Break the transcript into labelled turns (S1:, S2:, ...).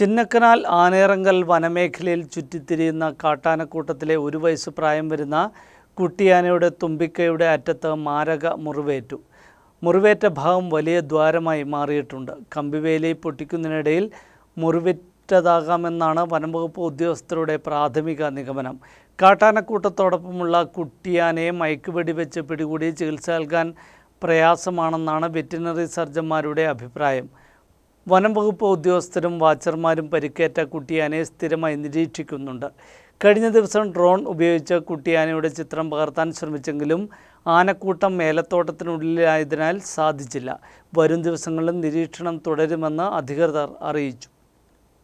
S1: ചിന്നക്കനാൽ ആനേറങ്കൽ വനമേഖലയിൽ ചുറ്റിത്തിരിയുന്ന കാട്ടാനക്കൂട്ടത്തിലെ ഒരു വയസ്സ് പ്രായം വരുന്ന കുട്ടിയാനയുടെ തുമ്പിക്കയുടെ അറ്റത്ത് മാരക മുറിവേറ്റു മുറിവേറ്റ ഭാഗം വലിയ ദ്വാരമായി മാറിയിട്ടുണ്ട് കമ്പിവേലി പൊട്ടിക്കുന്നതിനിടയിൽ മുറിവേറ്റതാകാമെന്നാണ് വനംവകുപ്പ് ഉദ്യോഗസ്ഥരുടെ പ്രാഥമിക നിഗമനം കാട്ടാനക്കൂട്ടത്തോടൊപ്പമുള്ള കുട്ടിയാനയെ മയക്കുവെടി വെച്ച് പിടികൂടി ചികിത്സ നൽകാൻ പ്രയാസമാണെന്നാണ് വെറ്റിനറി സർജന്മാരുടെ അഭിപ്രായം വനംവകുപ്പ് വകുപ്പ് ഉദ്യോഗസ്ഥരും വാച്ചർമാരും പരിക്കേറ്റ കുട്ടിയാനെ സ്ഥിരമായി നിരീക്ഷിക്കുന്നുണ്ട് കഴിഞ്ഞ ദിവസം ഡ്രോൺ ഉപയോഗിച്ച് കുട്ടിയാനയുടെ ചിത്രം പകർത്താൻ ശ്രമിച്ചെങ്കിലും ആനക്കൂട്ടം മേലത്തോട്ടത്തിനുള്ളിലായതിനാൽ സാധിച്ചില്ല വരും ദിവസങ്ങളിലും നിരീക്ഷണം തുടരുമെന്ന് അധികൃതർ അറിയിച്ചു